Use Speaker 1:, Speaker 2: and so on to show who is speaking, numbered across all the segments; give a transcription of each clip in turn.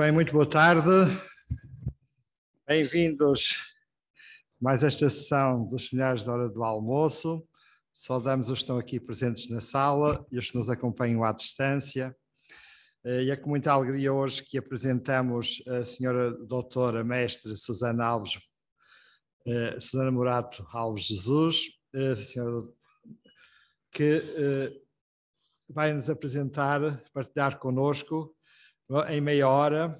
Speaker 1: bem, muito boa tarde. Bem-vindos a mais esta sessão dos Senhores da Hora do Almoço. Saudamos os que estão aqui presentes na sala e os que nos acompanham à distância. Eh, e é com muita alegria hoje que apresentamos a senhora doutora mestre Susana Alves, eh, Susana Morato Alves Jesus, eh, senhora, que vai nos apresentar, partilhar conosco em meia hora,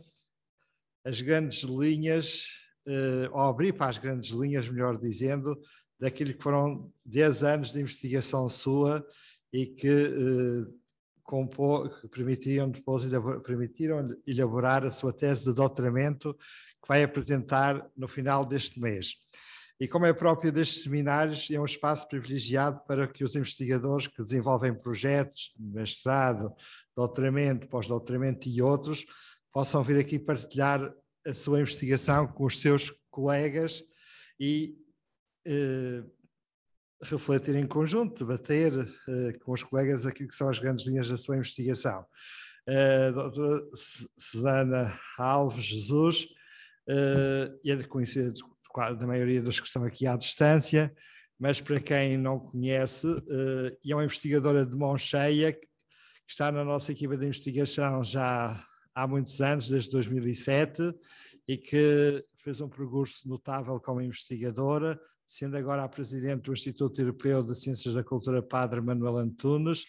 Speaker 1: as grandes linhas, eh, ou abrir para as grandes linhas, melhor dizendo, daquilo que foram 10 anos de investigação sua e que, eh, que permitiram depois permitiram elaborar a sua tese de doutoramento que vai apresentar no final deste mês. E como é próprio destes seminários, é um espaço privilegiado para que os investigadores que desenvolvem projetos de mestrado, doutoramento, pós-doutoramento e outros, possam vir aqui partilhar a sua investigação com os seus colegas e eh, refletir em conjunto, debater eh, com os colegas aquilo que são as grandes linhas da sua investigação. A eh, doutora Susana Alves Jesus, eh, é conhecida da maioria dos que estão aqui à distância, mas para quem não conhece, eh, é uma investigadora de mão cheia que está na nossa equipa de investigação já há muitos anos, desde 2007, e que fez um percurso notável como investigadora, sendo agora a presidente do Instituto Europeu de Ciências da Cultura Padre Manuel Antunes,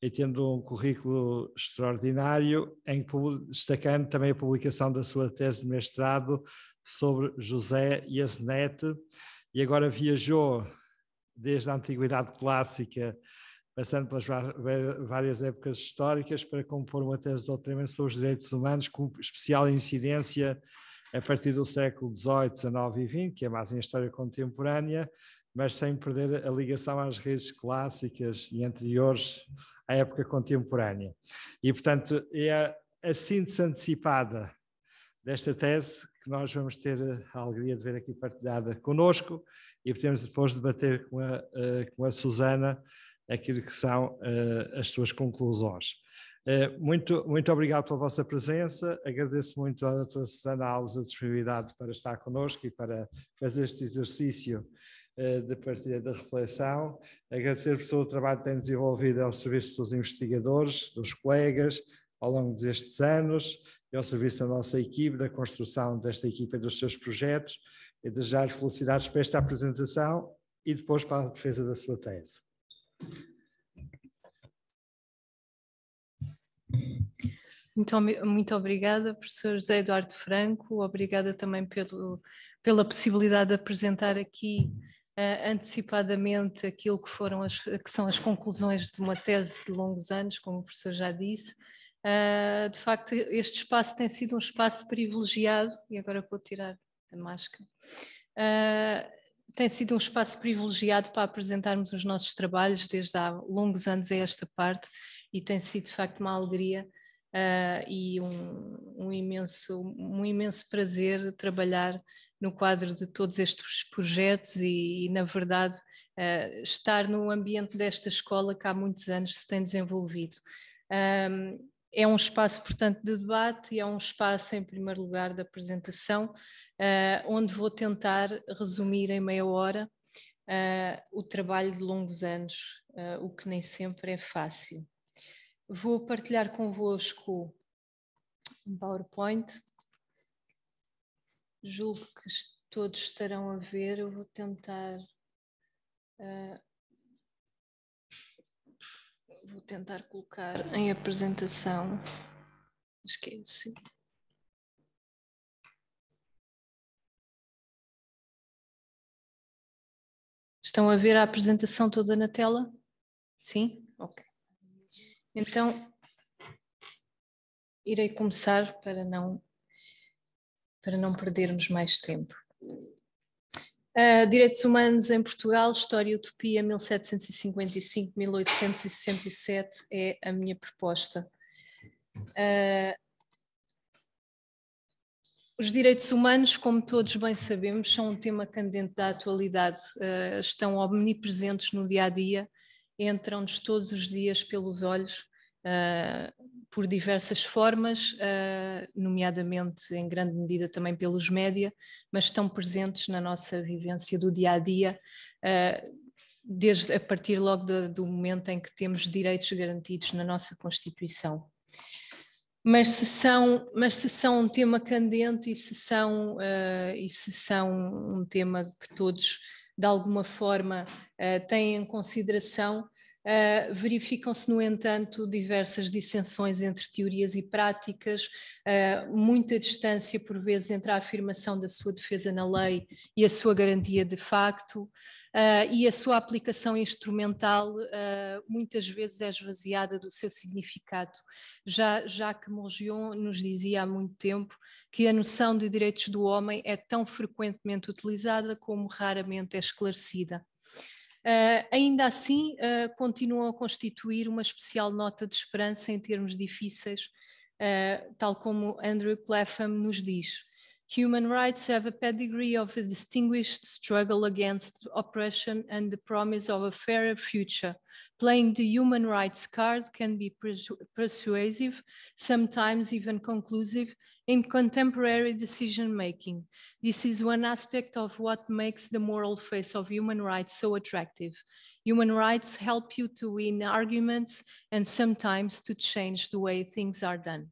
Speaker 1: e tendo um currículo extraordinário, em, destacando também a publicação da sua tese de mestrado sobre José e Azenete, e agora viajou desde a Antiguidade Clássica passando pelas várias épocas históricas, para compor uma tese de doutoramento sobre os direitos humanos, com especial incidência a partir do século XVIII, XIX e XX, que é mais em história contemporânea, mas sem perder a ligação às redes clássicas e anteriores à época contemporânea. E, portanto, é a síntese assim antecipada desta tese que nós vamos ter a alegria de ver aqui partilhada conosco e podemos depois debater com a, eh, com a Susana aquilo que são eh, as suas conclusões. Eh, muito, muito obrigado pela vossa presença, agradeço muito à doutora Susana Alves a disponibilidade para estar connosco e para fazer este exercício eh, de partilha da reflexão, agradecer por todo o trabalho que tem desenvolvido ao serviço dos investigadores, dos colegas, ao longo destes anos, e ao serviço da nossa equipe, da construção desta equipa e dos seus projetos, e desejar felicidades para esta apresentação e depois para a defesa da sua tese.
Speaker 2: Muito, muito obrigada, professor José Eduardo Franco. Obrigada também pelo, pela possibilidade de apresentar aqui uh, antecipadamente aquilo que, foram as, que são as conclusões de uma tese de longos anos, como o professor já disse. Uh, de facto, este espaço tem sido um espaço privilegiado, e agora vou tirar a máscara. Uh, tem sido um espaço privilegiado para apresentarmos os nossos trabalhos desde há longos anos a esta parte e tem sido de facto uma alegria uh, e um, um, imenso, um imenso prazer trabalhar no quadro de todos estes projetos e, e na verdade, uh, estar no ambiente desta escola que há muitos anos se tem desenvolvido. Um, é um espaço, portanto, de debate e é um espaço, em primeiro lugar, de apresentação, uh, onde vou tentar resumir em meia hora uh, o trabalho de longos anos, uh, o que nem sempre é fácil. Vou partilhar convosco um PowerPoint. Julgo que todos estarão a ver, eu vou tentar. Uh, vou tentar colocar em apresentação. É Estão a ver a apresentação toda na tela? Sim? Ok. Então, irei começar para não, para não perdermos mais tempo. Eh, direitos Humanos em Portugal, História e Utopia 1755-1867 é a minha proposta. Uh, os direitos humanos, como todos bem sabemos, são um tema candente da atualidade, uh, estão omnipresentes no dia a dia, entram-nos todos os dias pelos olhos, por diversas formas, ah, nomeadamente em grande medida também pelos média, mas estão presentes na nossa vivência do dia a dia, ah, desde a partir logo do, do momento em que temos direitos garantidos na nossa Constituição. Mas se são, mas se são um tema candente e se são, ah, e se são um tema que todos de alguma forma eh, têm em consideração, uh, verificam-se, no entanto, diversas dissensões entre teorias e práticas, uh, muita distância, por vezes, entre a afirmação da sua defesa na lei e a sua garantia de facto, e a sua aplicação instrumental muitas vezes é esvaziada do seu significado. Já Jacques Morgion nos dizia há muito tempo que a noção de direitos do homem é tão frequentemente utilizada como raramente é esclarecida. Uh, ainda assim, uh, continuam a constituir uma especial nota de esperança em termos difíceis, uh, tal como Andrew Clapham nos diz. Human rights have a pedigree of a distinguished struggle against oppression and the promise of a fairer future. Playing the human rights card can be persu persuasive, sometimes even conclusive, in contemporary decision making. This is one aspect of what makes the moral face of human rights so attractive. Human rights help you to win arguments and sometimes to change the way things are done.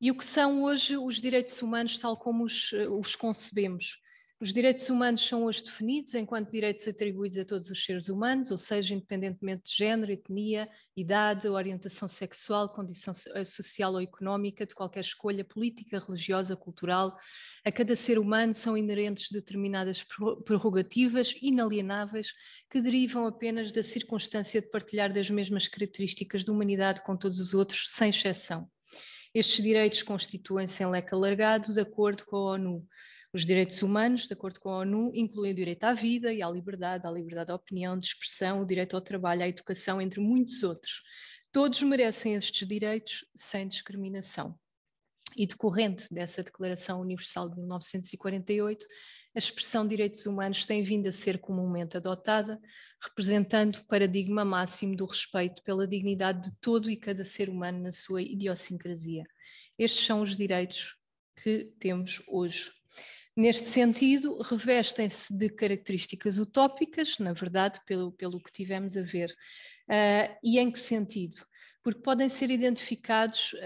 Speaker 2: E o que são hoje os direitos humanos, tal como os, eh, os concebemos? Os direitos humanos são hoje definidos enquanto direitos atribuídos a todos os seres humanos, ou seja, independentemente de género, etnia, idade, orientação sexual, condição eh, social ou económica, de qualquer escolha política, religiosa, cultural. A cada ser humano são inerentes determinadas prerrogativas inalienáveis que derivam apenas da circunstância de partilhar das mesmas características de humanidade com todos os outros, sem exceção. Estes direitos constituem-se em leque alargado, de acordo com a ONU. Os direitos humanos, de acordo com a ONU, incluem o direito à vida e à liberdade, à liberdade de opinião, de expressão, o direito ao trabalho, à educação, entre muitos outros. Todos merecem estes direitos sem discriminação. E decorrente dessa Declaração Universal de 1948, a expressão direitos humanos tem vindo a ser comumente adotada, representando o paradigma máximo do respeito pela dignidade de todo e cada ser humano na sua idiosincrasia. Estes são os direitos que temos hoje. Neste sentido, revestem-se de características utópicas, na verdade, pelo, pelo que tivemos a ver. Uh, e em que sentido? Porque podem ser identificados uh,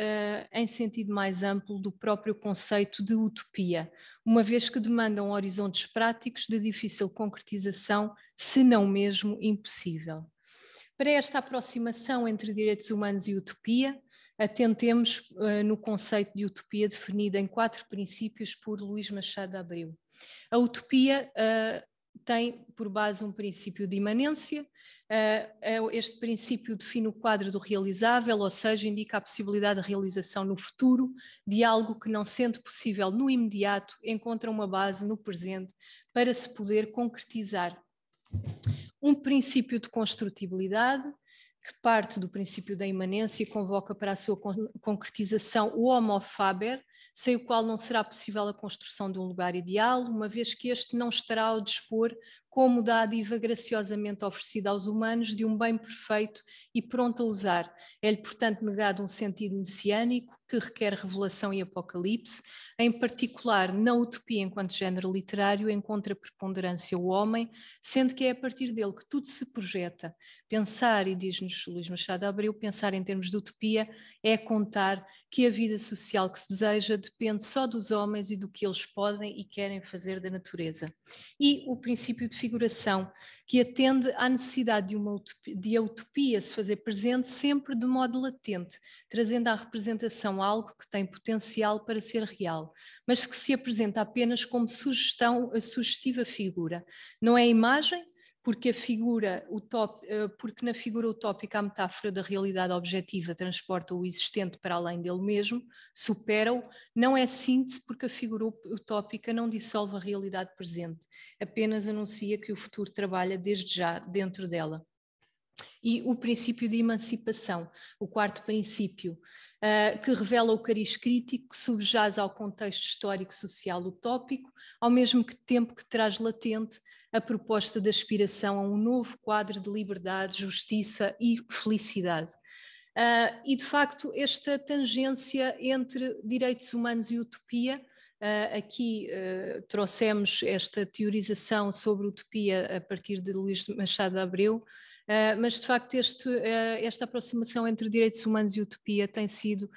Speaker 2: em sentido mais amplo do próprio conceito de utopia, uma vez que demandam horizontes práticos de difícil concretização, se não mesmo impossível. Para esta aproximação entre direitos humanos e utopia, atentemos uh, no conceito de utopia definido em quatro princípios por Luís Machado Abreu. A utopia uh, tem por base um princípio de imanência. Uh, este princípio define o quadro do realizável, ou seja, indica a possibilidade de realização no futuro de algo que, não sendo possível no imediato, encontra uma base no presente para se poder concretizar um princípio de construtibilidade, que parte do princípio da imanência e convoca para a sua concretização o homo faber, sem o qual não será possível a construção de um lugar ideal, uma vez que este não estará ao dispor como dádiva graciosamente oferecida aos humanos de um bem perfeito e pronto a usar. É-lhe, portanto, negado um sentido messiânico, que requer revelação e apocalipse, em particular na utopia enquanto género literário, encontra preponderância o homem, sendo que é a partir dele que tudo se projeta. Pensar, e diz-nos Luís Machado Abreu, pensar em termos de utopia é contar que a vida social que se deseja depende só dos homens e do que eles podem e querem fazer da natureza. E o princípio de figuração, que atende à necessidade de, uma utopia, de a utopia se fazer presente sempre de modo latente, trazendo à representação algo que tem potencial para ser real, mas que se apresenta apenas como sugestão, a sugestiva figura. Não é imagem, porque a figura utop, eh, porque na figura utópica a metáfora da realidade objetiva transporta o existente para além dele mesmo, supera-o, não é síntese porque a figura utópica não dissolve a realidade presente, apenas anuncia que o futuro trabalha desde já dentro dela. E o princípio de emancipação, o quarto princípio, eh, que revela o cariz crítico subjaz ao contexto histórico-social utópico, ao mesmo tempo que traz latente a proposta da aspiração a um novo quadro de liberdade, justiça e felicidade. Uh, e, de facto, esta tangência entre direitos humanos e utopia, uh, aqui uh, trouxemos esta teorização sobre utopia a partir de Luís Machado de Abreu, mas, de facto, este, esta aproximação entre direitos humanos e utopia tem sido,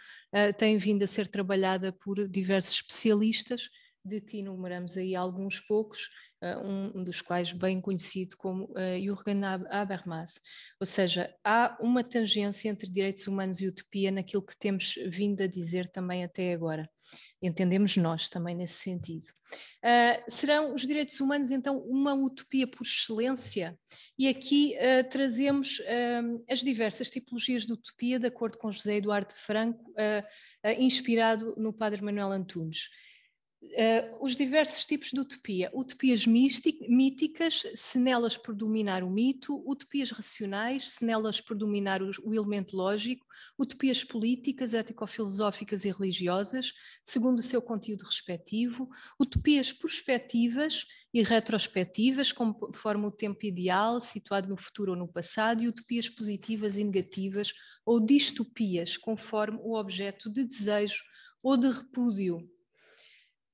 Speaker 2: tem vindo a ser trabalhada por diversos especialistas, de que enumeramos aí alguns poucos, eh, um dos quais bem conhecido como eh, Jürgen Habermas. Ou seja, há uma tangência entre direitos humanos e utopia naquilo que temos vindo a dizer também até agora. Entendemos nós também nesse sentido. Uh, serão os direitos humanos, então, uma utopia por excelência? E aqui uh, trazemos uh, as diversas tipologias de utopia, de acordo com José Eduardo Franco, inspirado no padre Manuel Antunes. Uh, os diversos tipos de utopia. Utopias míticas, se nelas predominar o mito, utopias racionais, se nelas predominar o, o elemento lógico, utopias políticas, ético-filosóficas e religiosas, segundo o seu conteúdo respectivo, utopias prospectivas e retrospectivas, conforme o tempo ideal, situado no futuro ou no passado, e utopias positivas e negativas, ou distopias, conforme o objeto de desejo ou de repúdio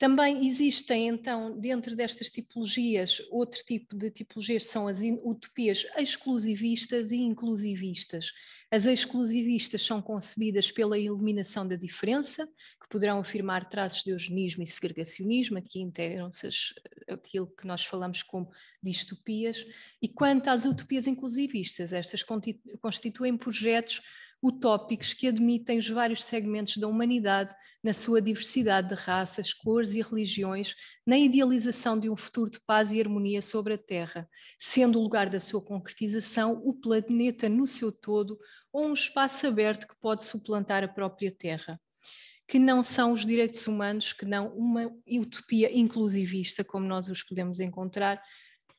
Speaker 2: também existem, então, dentro destas tipologias, outro tipo de tipologias são as utopias exclusivistas e inclusivistas. As exclusivistas são concebidas pela iluminação da diferença, que poderão afirmar traços de eugenismo e segregacionismo, aqui integram-se aquilo que nós falamos como distopias. E quanto às utopias inclusivistas, estas constituem projetos utópicos que admitem os vários segmentos da humanidade na sua diversidade de raças, cores e religiões, na idealização de um futuro de paz e harmonia sobre a Terra, sendo o lugar da sua concretização o planeta no seu todo ou um espaço aberto que pode suplantar a própria Terra que não são os direitos humanos, que não uma utopia inclusivista, como nós os podemos encontrar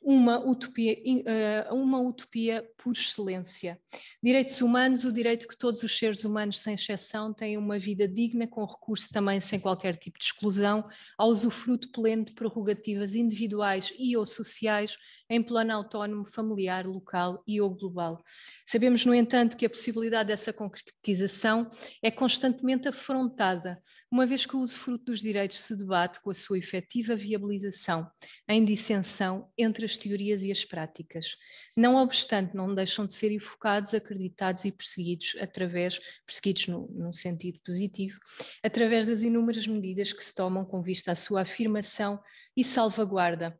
Speaker 2: uma utopia, eh, uma utopia por excelência. Direitos humanos, o direito que todos os seres humanos, sem exceção, têm uma vida digna, com recurso também sem qualquer tipo de exclusão, ao usufruto pleno de prerrogativas individuais e ou sociais em plano autónomo, familiar, local e ou global. Sabemos, no entanto, que a possibilidade dessa concretização é constantemente afrontada, uma vez que o usufruto dos direitos se debate com a sua efetiva viabilização, em dissensão entre as teorias e as práticas. Não obstante, não deixam de ser enfocados, acreditados e perseguidos através, perseguidos no, no sentido positivo, através das inúmeras medidas que se tomam com vista à sua afirmação e salvaguarda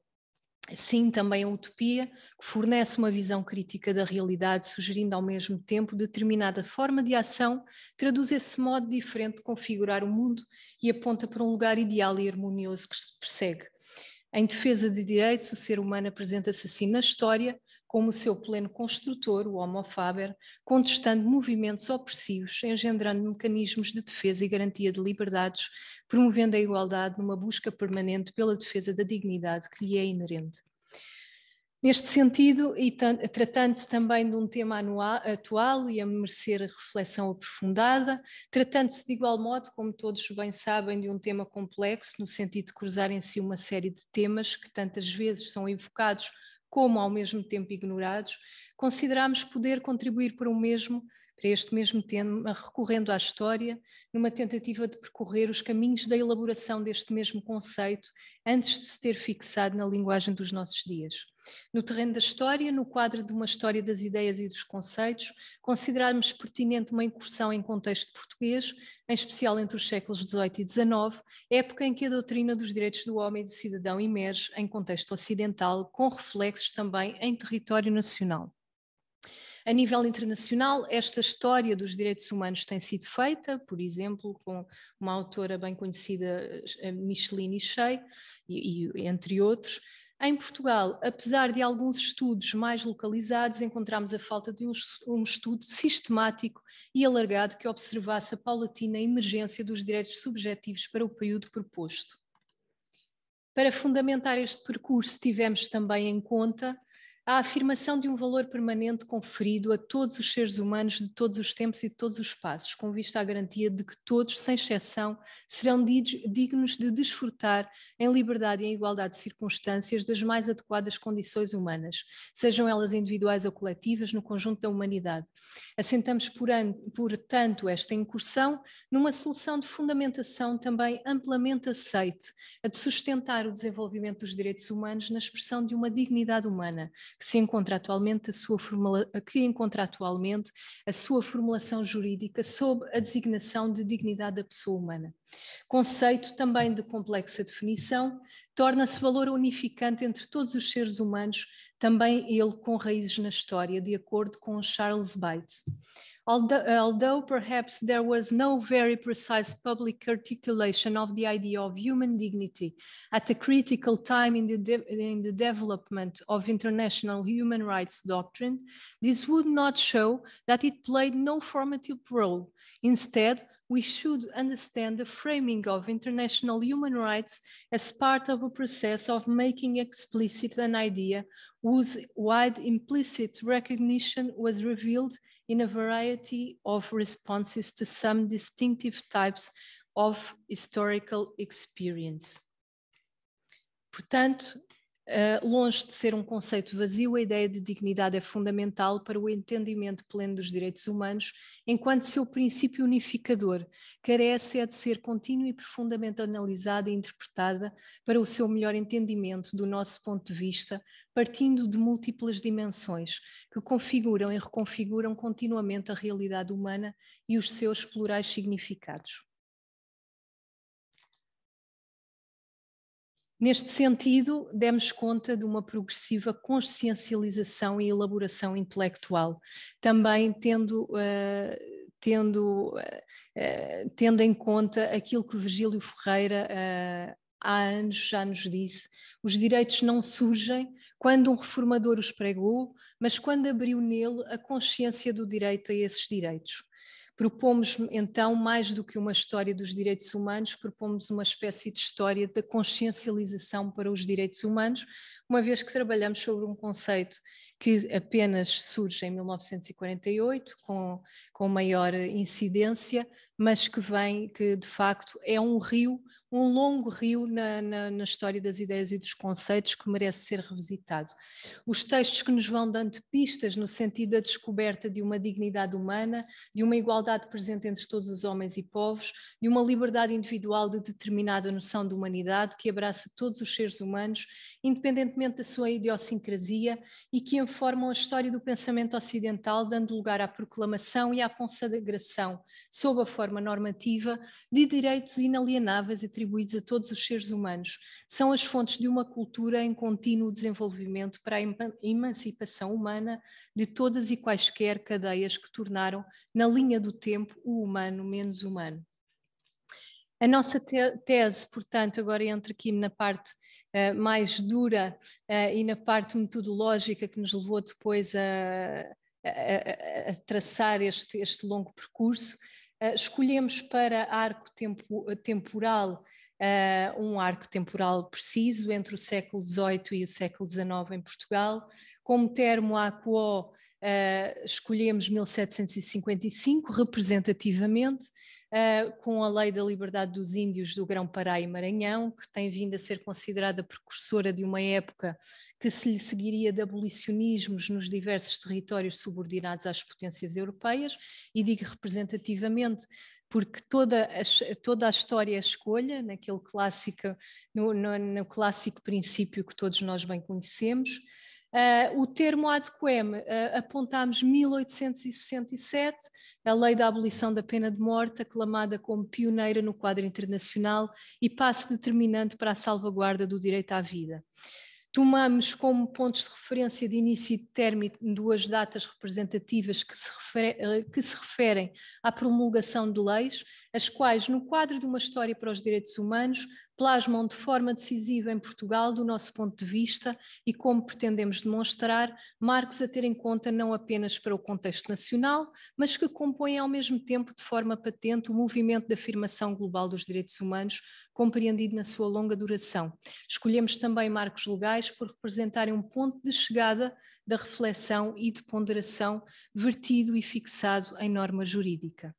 Speaker 2: sim também a utopia, que fornece uma visão crítica da realidade, sugerindo ao mesmo tempo determinada forma de ação, traduz esse modo diferente de configurar o mundo e aponta para um lugar ideal e harmonioso que se persegue. Em defesa de direitos, o ser humano apresenta-se assim na história, como seu pleno construtor, o Homo Faber, contestando movimentos opressivos, engendrando mecanismos de defesa e garantia de liberdades, promovendo a igualdade numa busca permanente pela defesa da dignidade que lhe é inerente. Neste sentido, e tratando-se também de um tema anual, atual e a merecer reflexão aprofundada, tratando-se de igual modo, como todos bem sabem, de um tema complexo, no sentido de cruzar em si uma série de temas que tantas vezes são evocados como ao mesmo tempo ignorados, consideramos poder contribuir para o mesmo para este mesmo tema, recorrendo à história, numa tentativa de percorrer os caminhos da elaboração deste mesmo conceito antes de se ter fixado na linguagem dos nossos dias. No terreno da história, no quadro de uma história das ideias e dos conceitos, considerarmos pertinente uma incursão em contexto português, em especial entre os séculos XVIII e XIX, época em que a doutrina dos direitos do homem e do cidadão emerge em contexto ocidental, com reflexos também em território nacional. A nível internacional, esta história dos direitos humanos tem sido feita, por exemplo, com uma autora bem conhecida, Micheline Shea, e, e, entre outros. Em Portugal, apesar de alguns estudos mais localizados, encontramos a falta de um, um estudo sistemático e alargado que observasse a paulatina emergência dos direitos subjetivos para o período proposto. Para fundamentar este percurso, tivemos também em conta a afirmação de um valor permanente conferido a todos os seres humanos de todos os tempos e de todos os espaços, com vista à garantia de que todos, sem exceção, serão dignos de desfrutar, em liberdade e em igualdade de circunstâncias, das mais adequadas condições humanas, sejam elas individuais ou coletivas, no conjunto da humanidade. Assentamos, portanto, esta incursão numa solução de fundamentação também amplamente aceite, a de sustentar o desenvolvimento dos direitos humanos na expressão de uma dignidade humana que se encontra atualmente a sua formula, que encontra atualmente a sua formulação jurídica sob a designação de dignidade da pessoa humana. Conceito também de complexa definição, torna-se valor unificante entre todos os seres humanos, também ele com raízes na história, de acordo com Charles Bates. Although, although perhaps there was no very precise public articulation of the idea of human dignity at a critical time in the, in the development of international human rights doctrine, this would not show that it played no formative role. Instead, we should understand the framing of international human rights as part of a process of making explicit an idea whose wide implicit recognition was revealed in a variety of responses to some distinctive types of historical experience. Portanto, Ah, longe de ser um conceito vazio, a ideia de dignidade é fundamental para o entendimento pleno dos direitos humanos, enquanto seu princípio unificador carece é de ser contínua e profundamente analisada e interpretada para o seu melhor entendimento do nosso ponto de vista, partindo de múltiplas dimensões que configuram e reconfiguram continuamente a realidade humana e os seus plurais significados. Neste sentido, demos conta de uma progressiva consciencialização e elaboração intelectual, também tendo, uh, tendo, uh, tendo em conta aquilo que Virgílio Ferreira uh, há anos já nos disse: os direitos não surgem quando um reformador os pregou, mas quando abriu nele a consciência do direito a esses direitos. Propomos, então, mais do que uma história dos direitos humanos, propomos uma espécie de história da consciencialização para os direitos humanos, uma vez que trabalhamos sobre um conceito que apenas surge em 1948, com, com maior incidência, mas que vem, que de facto é um rio um longo rio na, na, na, história das ideias e dos conceitos que merece ser revisitado. Os textos que nos vão dando pistas no sentido da descoberta de uma dignidade humana, de uma igualdade presente entre todos os homens e povos, de uma liberdade individual de determinada noção de humanidade que abraça todos os seres humanos, independentemente da sua idiosincrasia, e que informam a história do pensamento ocidental, dando lugar à proclamação e à consagração, sob a forma normativa, de direitos inalienáveis e atribuídos a todos os seres humanos, são as fontes de uma cultura em contínuo desenvolvimento para a emancipação humana de todas e quaisquer cadeias que tornaram, na linha do tempo, o humano menos humano. A nossa tese, portanto, agora entra aqui na parte uh, mais dura uh, e na parte metodológica que nos levou depois a, a, a traçar este, este longo percurso, ah, escolhemos para arco tempo, temporal Uh, um arco temporal preciso entre o século XVIII e o século XIX em Portugal. Como termo aquo, uh, escolhemos 1755, representativamente, uh, com a Lei da Liberdade dos Índios do Grão-Pará e Maranhão, que tem vindo a ser considerada precursora de uma época que se lhe seguiria de abolicionismos nos diversos territórios subordinados às potências europeias, e digo representativamente, porque toda a, toda a história é escolha, naquele clássico, no, no, no, clássico princípio que todos nós bem conhecemos. Uh, o termo ad quem uh, apontámos 1867 a lei da abolição da pena de morte, aclamada como pioneira no quadro internacional e passo determinante para a salvaguarda do direito à vida tomamos como pontos de referência de início e de término duas datas representativas que se, refere, eh, que se, referem à promulgação de leis, as quais, no quadro de uma história para os direitos humanos, plasmam de forma decisiva em Portugal, do nosso ponto de vista, e como pretendemos demonstrar, marcos a ter em conta não apenas para o contexto nacional, mas que compõem ao mesmo tempo, de forma patente, o movimento de afirmação global dos direitos humanos, compreendido na sua longa duração. Escolhemos também marcos legais por representarem um ponto de chegada da reflexão e de ponderação vertido e fixado em norma jurídica.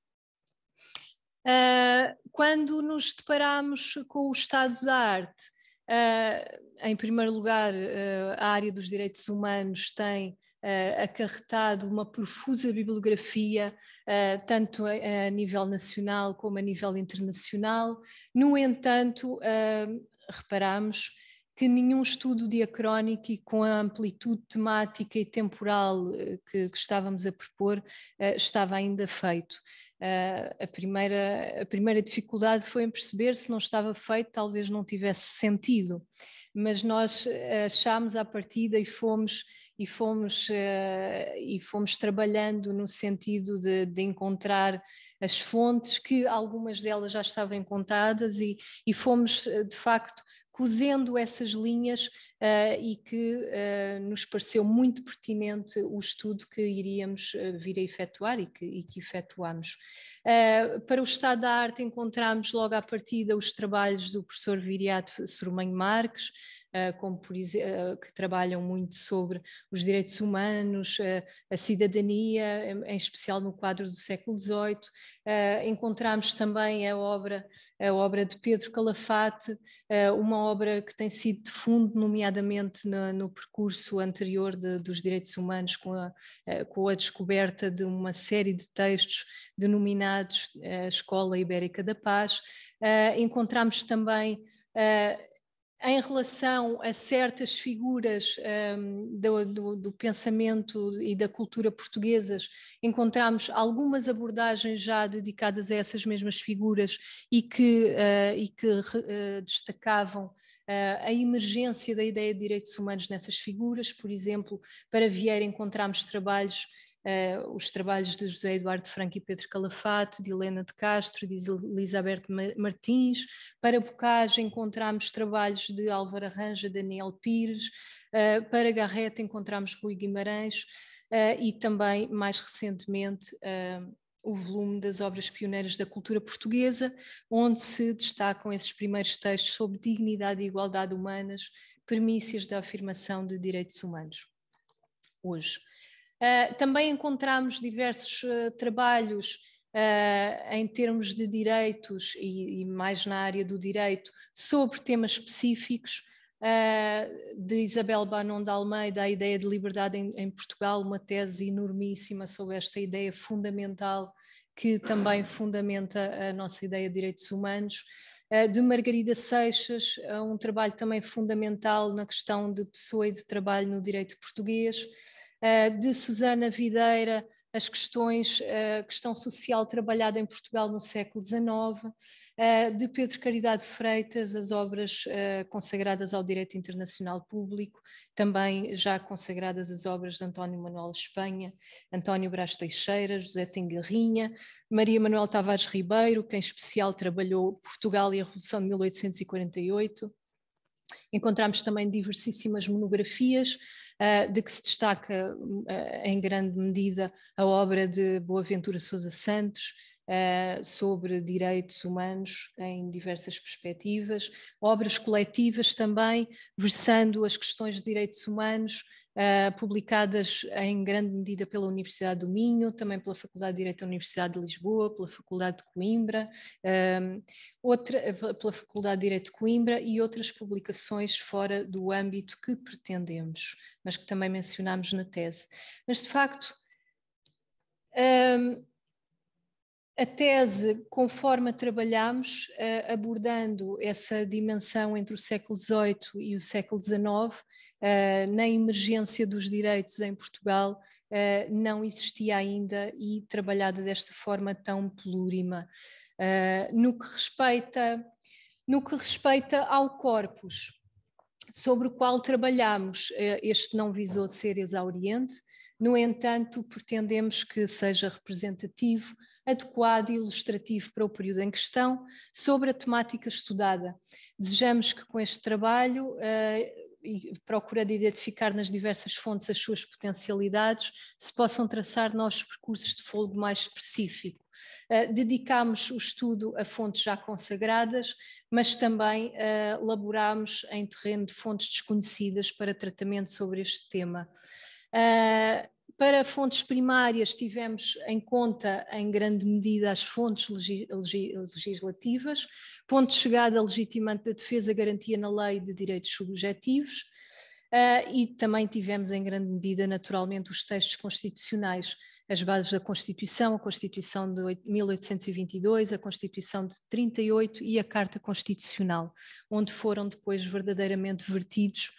Speaker 2: Uh, quando nos deparamos com o estado da arte, uh, em primeiro lugar, uh, a área dos direitos humanos tem uh, acarretado uma profusa bibliografia, uh, tanto a, a, nível nacional como a nível internacional. No entanto, uh, reparamos que nenhum estudo diacrónico e com a amplitude temática e temporal que, que estávamos a propor estava ainda feito a, primeira, a primeira dificuldade foi em perceber se não estava feito, talvez não tivesse sentido. Mas nós eh, achámos à partida e fomos e fomos eh, e fomos trabalhando no sentido de, de encontrar as fontes que algumas delas já estavam contadas e, e fomos eh, de facto cozendo essas linhas uh, e que uh, nos pareceu muito pertinente o estudo que iríamos uh, vir a efetuar e que, e que efetuámos. para o Estado da Arte encontramos logo à partida os trabalhos do professor Viriato Sormanho Marques, eh, como por exemplo, eh, que trabalham muito sobre os direitos humanos, eh, a cidadania, em especial no quadro do século XVIII. Encontramos também a obra, a obra de Pedro Calafate, uma obra que tem sido de fundo, nomeadamente no, no percurso anterior de, dos direitos humanos, com a, com a descoberta de uma série de textos denominados Escola Ibérica da Paz. encontramos também uh, em relação a certas figuras um, do, do, do, pensamento e da cultura portuguesas, encontramos algumas abordagens já dedicadas a essas mesmas figuras e que, uh, e que uh, destacavam uh, a emergência da ideia de direitos humanos nessas figuras. Por exemplo, para Vieira encontramos trabalhos uh, os trabalhos de José Eduardo Franco e Pedro Calafate, de Helena de Castro, de Elisabeth Martins. Para Bocage encontramos trabalhos de Álvaro Arranja, Daniel Pires. Uh, para Garreta encontramos Rui Guimarães uh, e também, mais recentemente, o volume das obras pioneiras da cultura portuguesa, onde se destacam esses primeiros textos sobre dignidade e igualdade humanas, permícias da afirmação de direitos humanos. Hoje, eh, também encontramos diversos uh, trabalhos uh, em termos de direitos e, e, mais na área do direito sobre temas específicos. de Isabel Banon de Almeida, a ideia de liberdade em, em, Portugal, uma tese enormíssima sobre esta ideia fundamental que também fundamenta a nossa ideia de direitos humanos. De Margarida Seixas, um trabalho também fundamental na questão de pessoa e de trabalho no direito português. Eh, de Susana Videira, as questões, a eh, questão social trabalhada em Portugal no século XIX, eh, de Pedro Caridade Freitas, as obras consagradas ao direito internacional público, também já consagradas as obras de António Manuel Espanha, António Brás Teixeira, José Tengarrinha, Maria Manuel Tavares Ribeiro, que em especial trabalhou Portugal e a Revolução de 1848, encontramos também diversíssimas monografias, uh, de que se destaca uh, em grande medida a obra de Boaventura Sousa Santos, Uh, sobre direitos humanos em diversas perspectivas, obras coletivas também, versando as questões de direitos humanos uh, publicadas em grande medida pela Universidade do Minho, também pela Faculdade de Direito da Universidade de Lisboa, pela Faculdade de Coimbra, ah, outra, pela Faculdade de Direito de Coimbra e outras publicações fora do âmbito que pretendemos, mas que também mencionámos na tese. Mas, de facto, ah, a tese, conforme a trabalhamos, abordando essa dimensão entre o século XVIII e o século XIX, na emergência dos direitos em Portugal, não existia ainda e trabalhada desta forma tão plurima. No que respeita, no que respeita ao corpus, sobre o qual trabalhamos, este não visou ser exauriente, no entanto, pretendemos que seja representativo adequado e ilustrativo para o período em questão, sobre a temática estudada. Desejamos que com este trabalho eh, e procurando identificar nas diversas fontes as suas potencialidades, se possam traçar novos percursos de fogo mais específico. Uh, eh, dedicámos o estudo a fontes já consagradas, mas também uh, eh, laborámos em terreno de fontes desconhecidas para tratamento sobre este tema. Uh, para fontes primárias, tivemos em conta, em grande medida, as fontes legislativas, ponto de chegada legitimante da defesa, garantia na lei de direitos subjetivos, uh, e também tivemos, em grande medida, naturalmente, os textos constitucionais, as bases da Constituição, a Constituição de 1822, a Constituição de 38 e a Carta Constitucional, onde foram depois verdadeiramente vertidos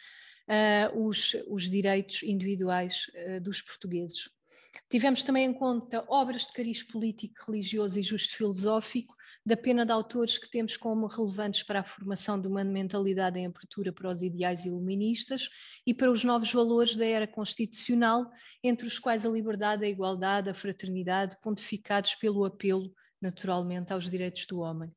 Speaker 2: uh, os, os, direitos individuais uh, dos portugueses. Tivemos também em conta obras de cariz político, religioso e justo filosófico, da pena de autores que temos como relevantes para a formação de uma mentalidade em abertura para os ideais iluministas e para os novos valores da era constitucional, entre os quais a liberdade, a igualdade, a fraternidade, pontificados pelo apelo naturalmente, aos direitos do homem.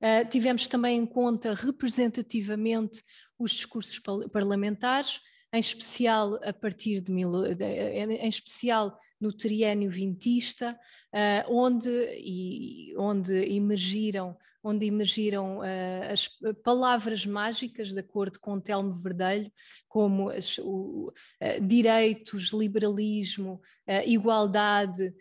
Speaker 2: Uh, tivemos também em conta representativamente os discursos parlamentares, em especial a partir de, mil, de em especial no triênio vintista, uh, onde, e, onde emergiram, onde emergiram uh, as palavras mágicas, de acordo com Telmo Verdelho, como as, o, uh, direitos, liberalismo, igualdade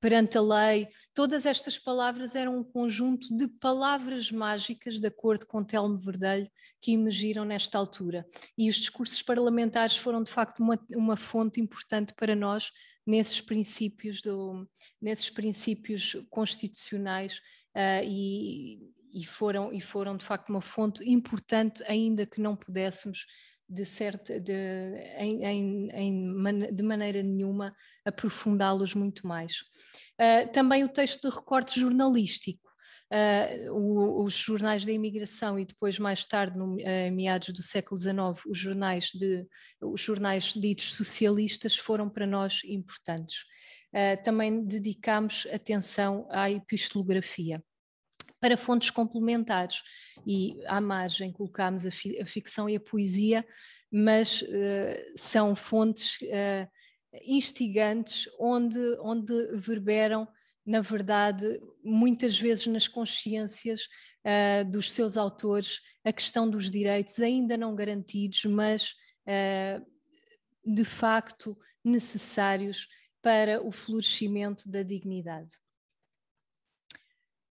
Speaker 2: perante a lei, todas estas palavras eram um conjunto de palavras mágicas, de acordo com Telmo Verdelho, que emergiram nesta altura. E os discursos parlamentares foram, de facto, uma, uma fonte importante para nós nesses princípios, do, nesses princípios constitucionais uh, e, e, foram, e foram, de facto, uma fonte importante, ainda que não pudéssemos de, certa, de, em, em, em, de maneira nenhuma aprofundá-los muito mais. Uh, também o texto de recorte jornalístico Uh, o, os jornais da imigração e depois mais tarde, no, uh, meados do século XIX, os jornais, de, os jornais ditos socialistas foram para nós importantes. Uh, também dedicámos atenção à epistolografia. Para fontes complementares e à margem colocámos a, fi, a ficção e a poesia, mas são fontes instigantes onde, onde verberam na verdade, muitas vezes nas consciências uh, dos seus autores, a questão dos direitos ainda não garantidos, mas uh, de facto necessários para o florescimento da dignidade.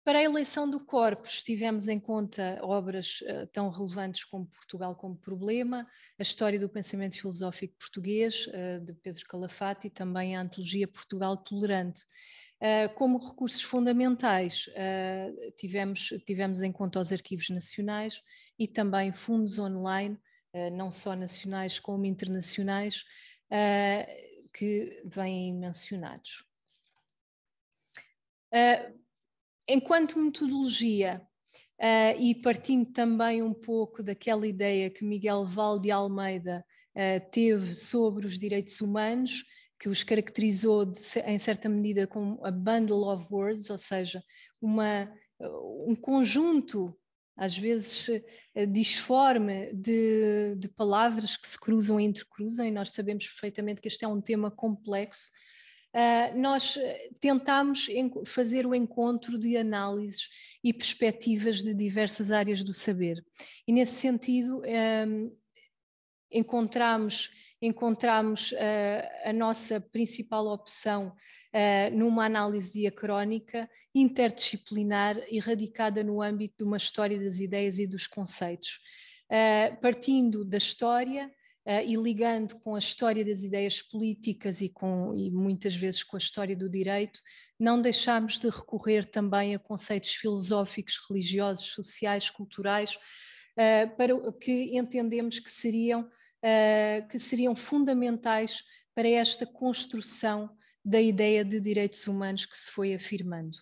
Speaker 2: Para a eleição do corpus, tivemos em conta obras uh, tão relevantes como Portugal como Problema, A História do Pensamento Filosófico Português, uh, de Pedro Calafati, e também a Antologia Portugal Tolerante. Eh, como recursos fundamentais, eh, tivemos, tivemos em conta os arquivos nacionais e também fundos online, eh, não só nacionais como internacionais, que vêm mencionados. Enquanto metodologia, e partindo também um pouco daquela ideia que Miguel Val de Almeida teve sobre os direitos humanos, que os caracterizou de, em certa medida como a bundle of words, ou seja, uma, um conjunto às vezes eh, disforme de, de, palavras que se cruzam e entrecruzam, e nós sabemos perfeitamente que este é um tema complexo. Uh, nós eh, tentámos fazer o encontro de análises e perspectivas de diversas áreas do saber. E nesse sentido, um, encontramos encontramos eh, a nossa principal opção eh, numa análise diacrónica interdisciplinar e radicada no âmbito de uma história das ideias e dos conceitos. Eh, partindo da história, Uh, e ligando com a história das ideias políticas e, com, e muitas vezes com a história do direito, não deixamos de recorrer também a conceitos filosóficos, religiosos, sociais, culturais, uh, para que entendemos que seriam uh, que seriam fundamentais para esta construção da ideia de direitos humanos que se foi afirmando.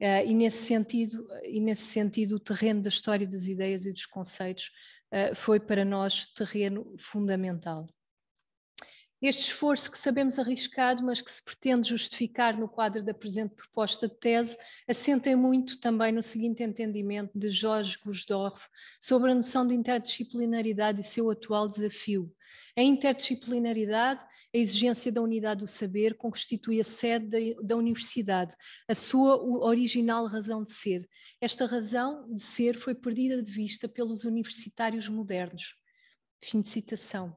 Speaker 2: Uh, e, nesse sentido, e nesse sentido, o terreno da história das ideias e dos conceitos uh, foi para nós terreno fundamental. Este esforço que sabemos arriscado, mas que se pretende justificar no quadro da presente proposta de tese, assenta muito também no seguinte entendimento de Jorge Gusdorff sobre a noção de interdisciplinaridade e seu atual desafio. A interdisciplinaridade, a exigência da unidade do saber, constitui a sede da, da universidade, a sua original razão de ser. Esta razão de ser foi perdida de vista pelos universitários modernos. Fim de citação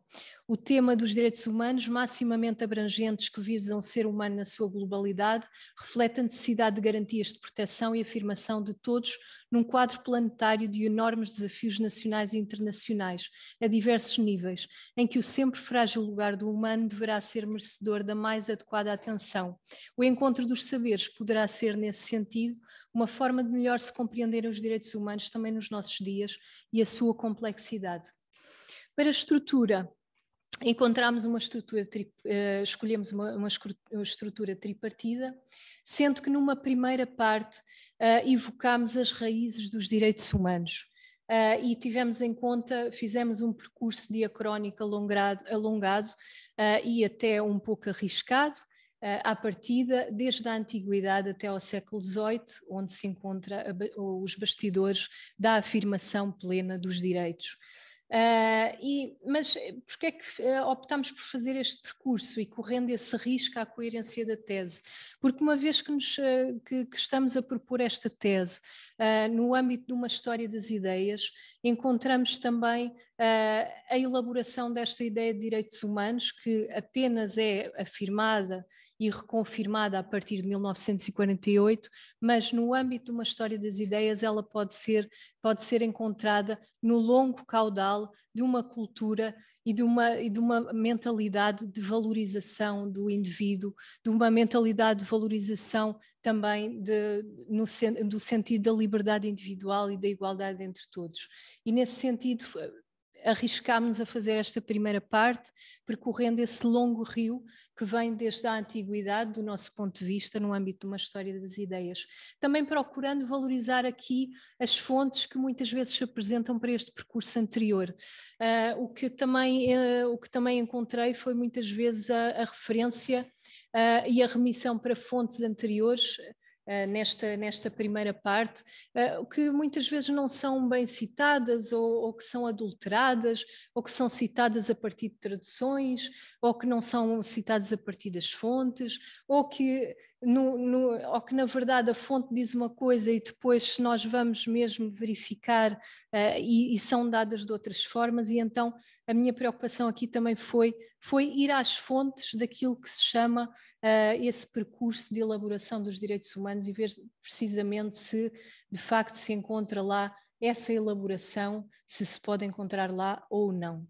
Speaker 2: o tema dos direitos humanos maximamente abrangentes que visam o ser humano na sua globalidade reflete a necessidade de garantias de proteção e afirmação de todos num quadro planetário de enormes desafios nacionais e internacionais, a diversos níveis, em que o sempre frágil lugar do humano deverá ser merecedor da mais adequada atenção. O encontro dos saberes poderá ser, nesse sentido, uma forma de melhor se compreender os direitos humanos também nos nossos dias e a sua complexidade. Para a estrutura, encontramos uma estrutura, uh, escolhemos uma, uma, estrutura tripartida, sendo que numa primeira parte uh, eh, evocámos as raízes dos direitos humanos. Uh, e tivemos em conta, fizemos um percurso diacrónico alongado, alongado e até um pouco arriscado, à partida, desde a Antiguidade até ao século XVIII, onde se encontra os bastidores da afirmação plena dos direitos. Uh, e, mas eh, porquê é que uh, eh, optamos por fazer este percurso e correndo esse risco à coerência da tese? Porque uma vez que, nos, uh, que, que estamos a propor esta tese ah, no âmbito de uma história das ideias, encontramos também ah, a elaboração desta ideia de direitos humanos que apenas é afirmada e reconfirmada a partir de 1948, mas no âmbito de uma história das ideias ela pode ser, pode ser encontrada no longo caudal de uma cultura e de uma, e de uma mentalidade de valorização do indivíduo, de uma mentalidade de valorização também de, no, do sentido da liberdade individual e da igualdade entre todos. E nesse sentido arriscámos-nos a fazer esta primeira parte, percorrendo esse longo rio que vem desde a antiguidade, do nosso ponto de vista, no âmbito de uma história das ideias. Também procurando valorizar aqui as fontes que muitas vezes se apresentam para este percurso anterior. Uh, o, que também, uh, o que também encontrei foi muitas vezes a, a referência uh, e a remissão para fontes anteriores eh, nesta, nesta primeira parte, eh, que muitas vezes não são bem citadas, ou, ou, que são adulteradas, ou que são citadas a partir de traduções, ou que não são citadas a partir das fontes, ou que no, no, ou que na verdade a fonte diz uma coisa e depois nós vamos mesmo verificar uh, e, e, são dadas de outras formas e então a minha preocupação aqui também foi, foi ir às fontes daquilo que se chama uh, esse percurso de elaboração dos direitos humanos e ver precisamente se de facto se encontra lá essa elaboração, se se pode encontrar lá ou não.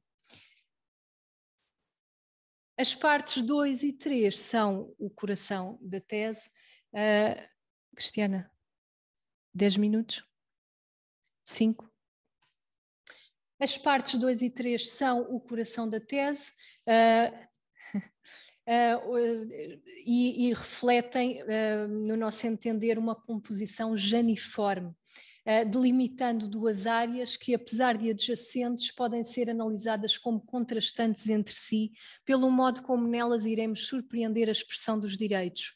Speaker 2: As partes 2 e 3 são o coração da tese. Uh, Cristiana, 10 minutos? 5? As partes 2 e 3 são o coração da tese. Uh, uh, e, e, refletem, no nosso entender, uma composição janiforme eh, delimitando duas áreas que, apesar de adjacentes, podem ser analisadas como contrastantes entre si, pelo modo como nelas iremos surpreender a expressão dos direitos.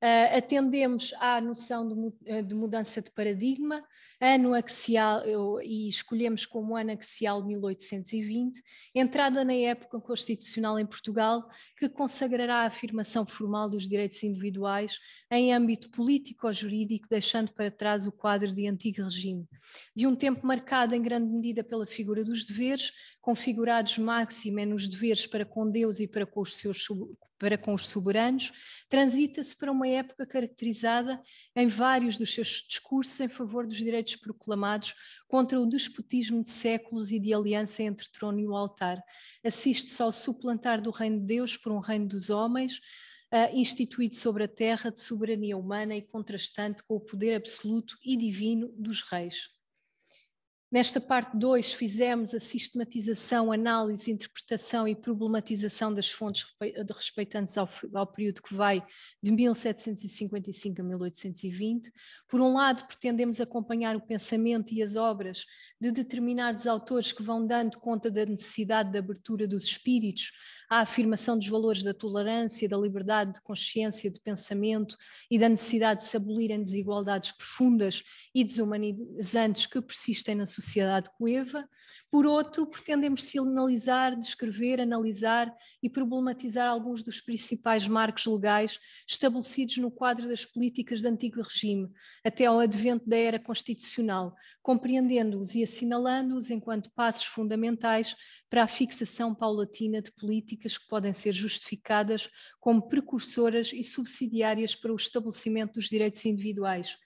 Speaker 2: Uh, atendemos à noção de, ah, de, mudança de paradigma, ano axial, eu, e escolhemos como ano axial 1820, entrada na época constitucional em Portugal, que consagrará a afirmação formal dos direitos individuais em âmbito político-jurídico, deixando para trás o quadro de antigo regime, de um tempo marcado em grande medida pela figura dos deveres, configurados máxima nos deveres para com Deus e para com os seus para com os soberanos, transita-se para uma época caracterizada em vários dos seus discursos em favor dos direitos proclamados contra o despotismo de séculos e de aliança entre trono e o altar. Assiste-se ao suplantar do reino de Deus por um reino dos homens, Uh, instituído sobre a terra de soberania humana e contrastante com o poder absoluto e divino dos reis. Nesta parte 2, fizemos a sistematização, análise, interpretação e problematização das fontes respeitantes ao, ao, período que vai de 1755 a 1820. Por um lado, pretendemos acompanhar o pensamento e as obras de determinados autores que vão dando conta da necessidade de abertura dos espíritos à afirmação dos valores da tolerância, da liberdade de consciência, de pensamento e da necessidade de se abolirem desigualdades profundas e desumanizantes que persistem na sociedade coeva. Por outro, pretendemos sinalizar, descrever, analisar e problematizar alguns dos principais marcos legais estabelecidos no quadro das políticas do antigo regime, até ao advento da era constitucional, compreendendo-os e assinalando-os enquanto passos fundamentais para a fixação paulatina de políticas que podem ser justificadas como precursoras e subsidiárias para o estabelecimento dos direitos individuais,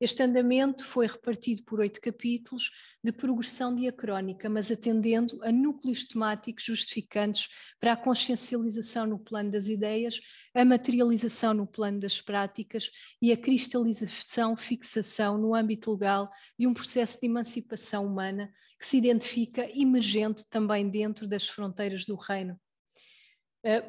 Speaker 2: este andamento foi repartido por oito capítulos de progressão diacrónica, mas atendendo a núcleos temáticos justificantes para a consciencialização no plano das ideias, a materialização no plano das práticas e a cristalização, fixação no âmbito legal de um processo de emancipação humana que se identifica emergente também dentro das fronteiras do reino. Eh,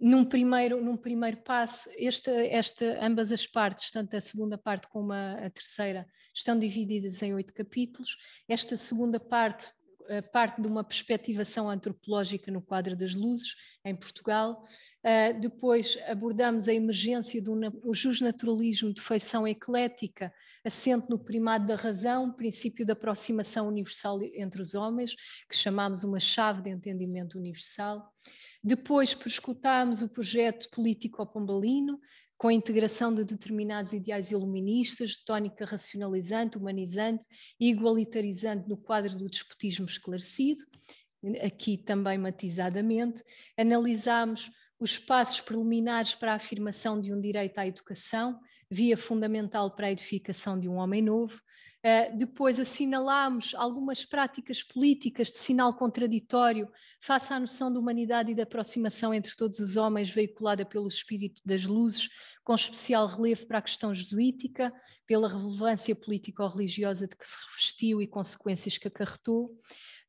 Speaker 2: num primeiro, num primeiro passo, esta, esta, ambas as partes, tanto a segunda parte como a, a terceira, estão divididas em oito capítulos. Esta segunda parte eh, parte de uma perspectivação antropológica no quadro das luzes, em Portugal. Uh, depois abordamos a emergência do justnaturalismo de feição eclética, assente no primado da razão, princípio da aproximação universal entre os homens, que chamámos uma chave de entendimento universal. Depois perscrutámos o projeto político pombalino, com a integração de determinados ideais iluministas, de tónica racionalizante, humanizante e igualitarizante no quadro do despotismo esclarecido, aqui também matizadamente, analisámos os passos preliminares para a afirmação de um direito à educação, via fundamental para a edificação de um homem novo, Uh, depois assinalamos algumas práticas políticas de sinal contraditório face à noção de humanidade e de aproximação entre todos os homens veiculada pelo espírito das luzes, com especial relevo para a questão jesuítica, pela relevância político-religiosa de que se revestiu e consequências que acarretou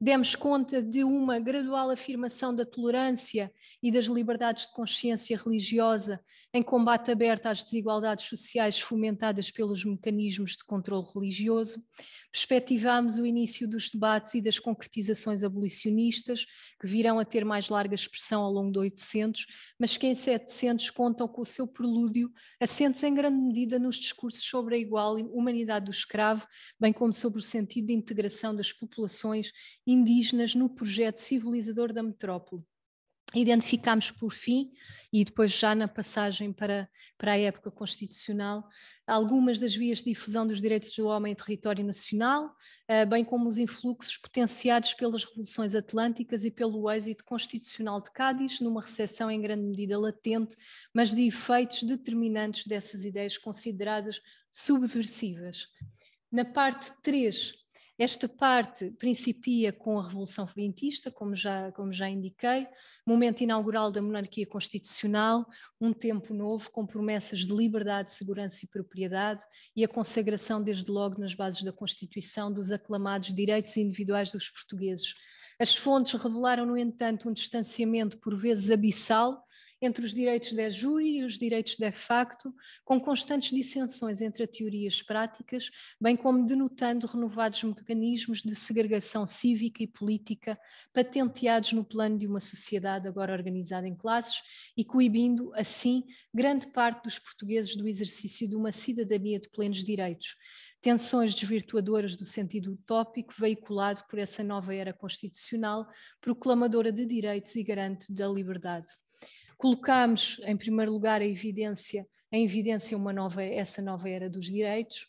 Speaker 2: demos conta de uma gradual afirmação da tolerância e das liberdades de consciência religiosa em combate aberto às desigualdades sociais fomentadas pelos mecanismos de controle religioso perspectivámos o início dos debates e das concretizações abolicionistas, que virão a ter mais larga expressão ao longo de 800, mas que em 700 contam com o seu prelúdio, assentes em grande medida nos discursos sobre a igual humanidade do escravo, bem como sobre o sentido de integração das populações indígenas no projeto civilizador da metrópole Identificámos por fim, e depois já na passagem para, para a época constitucional, algumas das vias de difusão dos direitos do homem em território nacional, eh, bem como os influxos potenciados pelas revoluções atlânticas e pelo êxito constitucional de Cádiz, numa recessão em grande medida latente, mas de efeitos determinantes dessas ideias consideradas subversivas. Na parte 3, esta parte principia com a Revolução Reventista, como já, como já indiquei, momento inaugural da monarquia constitucional, um tempo novo com promessas de liberdade, segurança e propriedade e a consagração, desde logo, nas bases da Constituição, dos aclamados direitos individuais dos portugueses. As fontes revelaram, no entanto, um distanciamento por vezes abissal entre os direitos de júri e os direitos de facto, com constantes dissensões entre as teorias práticas, bem como denotando renovados mecanismos de segregação cívica e política patenteados no plano de uma sociedade agora organizada em classes e coibindo, assim, grande parte dos portugueses do exercício de uma cidadania de plenos direitos tensões desvirtuadoras do sentido utópico veiculado por essa nova era constitucional, proclamadora de direitos e garante da liberdade. Colocamos, em primeiro lugar, a evidência, em evidência uma nova, essa nova era dos direitos.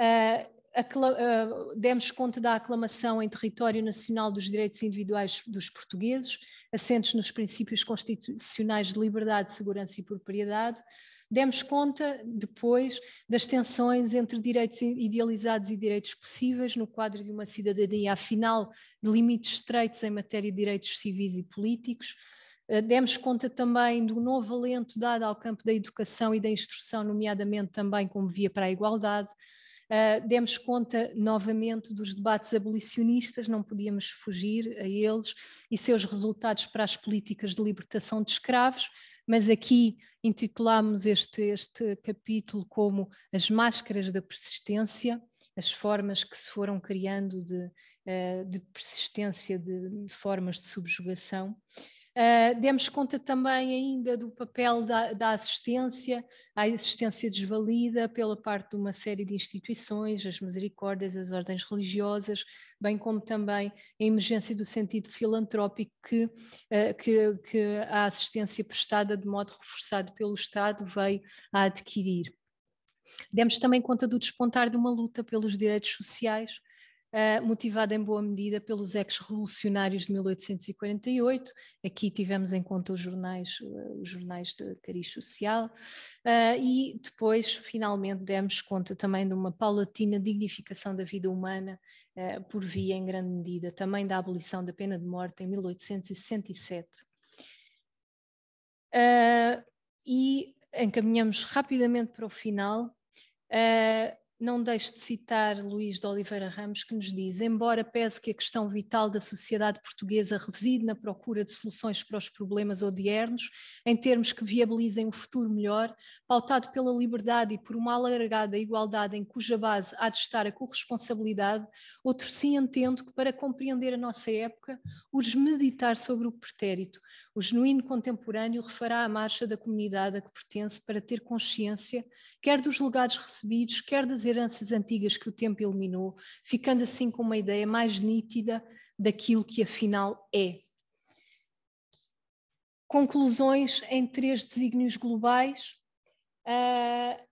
Speaker 2: Uh, demos conta da aclamação em território nacional dos direitos individuais dos portugueses, assentes nos princípios constitucionais de liberdade, segurança e propriedade. Demos conta, depois, das tensões entre direitos idealizados e direitos possíveis, no quadro de uma cidadania, afinal, de limites estreitos em matéria de direitos civis e políticos. Eh, demos conta também do novo alento dado ao campo da educação e da instrução, nomeadamente também como via para a igualdade. Uh, demos conta novamente dos debates abolicionistas, não podíamos fugir a eles, e seus resultados para as políticas de libertação de escravos, mas aqui intitulámos este, este capítulo como As Máscaras da Persistência, as formas que se foram criando de, uh, de persistência, de formas de subjugação. Uh, demos conta também ainda do papel da, da, assistência, a assistência desvalida pela parte de uma série de instituições, as misericórdias, as ordens religiosas, bem como também a emergência do sentido filantrópico que, uh, que, que a assistência prestada de modo reforçado pelo Estado veio a adquirir. Demos também conta do despontar de uma luta pelos direitos sociais, uh, motivada em boa medida pelos ex-revolucionários de 1848. Aqui tivemos em conta os jornais, uh, os jornais de cariz social, uh, e depois, finalmente, demos conta também de uma paulatina dignificação da vida humana, por via, em grande medida, também da abolição da pena de morte em 1867. e encaminhamos rapidamente para o final. Uh, não deixo de citar Luís de Oliveira Ramos, que nos diz: embora pese que a questão vital da sociedade portuguesa reside na procura de soluções para os problemas odiernos, em termos que viabilizem um futuro melhor, pautado pela liberdade e por uma alargada igualdade em cuja base há de estar a corresponsabilidade, outro sim entendo que para compreender a nossa época, urge meditar sobre o pretérito. O genuíno contemporâneo refará a marcha da comunidade a que pertence para ter consciência, quer dos legados recebidos, quer das heranças antigas que o tempo eliminou, ficando assim com uma ideia mais nítida daquilo que afinal é. Conclusões em três desígnios globais. Uh,